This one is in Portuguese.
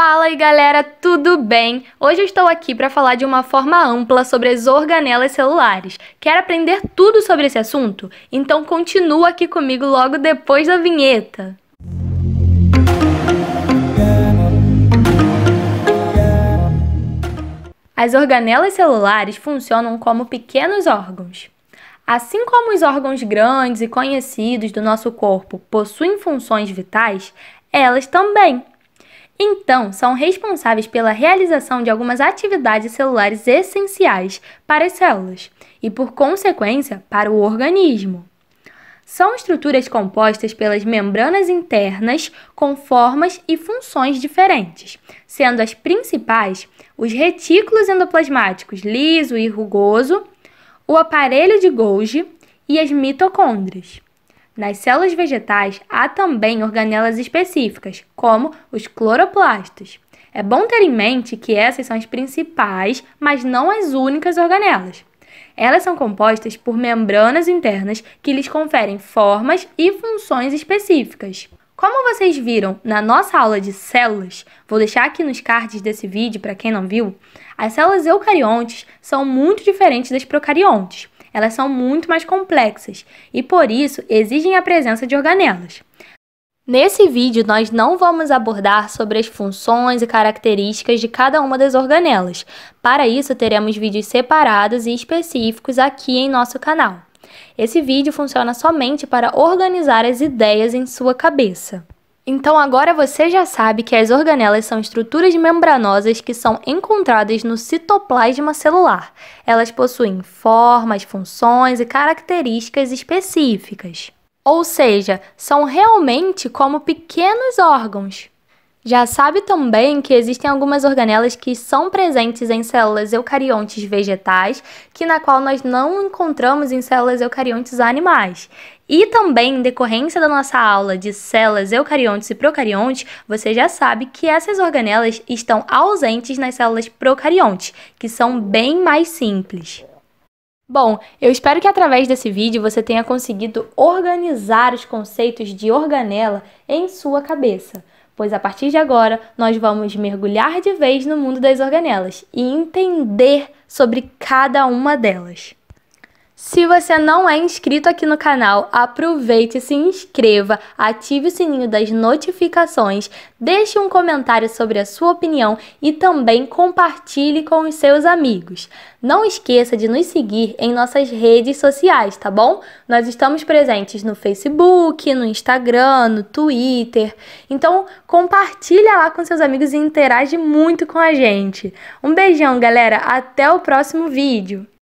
Fala aí galera, tudo bem? Hoje eu estou aqui para falar de uma forma ampla sobre as organelas celulares. Quer aprender tudo sobre esse assunto? Então continua aqui comigo logo depois da vinheta. As organelas celulares funcionam como pequenos órgãos. Assim como os órgãos grandes e conhecidos do nosso corpo possuem funções vitais, elas também. Então, são responsáveis pela realização de algumas atividades celulares essenciais para as células e, por consequência, para o organismo. São estruturas compostas pelas membranas internas com formas e funções diferentes, sendo as principais os retículos endoplasmáticos liso e rugoso, o aparelho de Golgi e as mitocôndrias. Nas células vegetais há também organelas específicas, como os cloroplastos. É bom ter em mente que essas são as principais, mas não as únicas organelas. Elas são compostas por membranas internas que lhes conferem formas e funções específicas. Como vocês viram na nossa aula de células, vou deixar aqui nos cards desse vídeo para quem não viu, as células eucariontes são muito diferentes das procariontes elas são muito mais complexas e, por isso, exigem a presença de organelas. Nesse vídeo, nós não vamos abordar sobre as funções e características de cada uma das organelas. Para isso, teremos vídeos separados e específicos aqui em nosso canal. Esse vídeo funciona somente para organizar as ideias em sua cabeça. Então agora você já sabe que as organelas são estruturas membranosas que são encontradas no citoplasma celular. Elas possuem formas, funções e características específicas. Ou seja, são realmente como pequenos órgãos. Já sabe também que existem algumas organelas que são presentes em células eucariontes vegetais, que na qual nós não encontramos em células eucariontes animais. E também, em decorrência da nossa aula de células eucariontes e procariontes, você já sabe que essas organelas estão ausentes nas células procariontes, que são bem mais simples. Bom, eu espero que através desse vídeo você tenha conseguido organizar os conceitos de organela em sua cabeça pois a partir de agora nós vamos mergulhar de vez no mundo das organelas e entender sobre cada uma delas. Se você não é inscrito aqui no canal, aproveite e se inscreva, ative o sininho das notificações, deixe um comentário sobre a sua opinião e também compartilhe com os seus amigos. Não esqueça de nos seguir em nossas redes sociais, tá bom? Nós estamos presentes no Facebook, no Instagram, no Twitter. Então, compartilha lá com seus amigos e interage muito com a gente. Um beijão, galera, até o próximo vídeo.